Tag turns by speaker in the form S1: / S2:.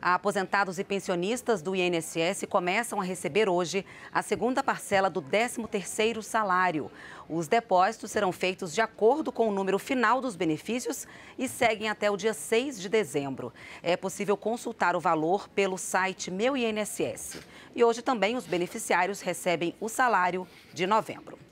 S1: Aposentados e pensionistas do INSS começam a receber hoje a segunda parcela do 13º salário. Os depósitos serão feitos de acordo com o número final dos benefícios e seguem até o dia 6 de dezembro. É possível consultar o valor pelo site Meu INSS. E hoje também os beneficiários recebem o salário de novembro.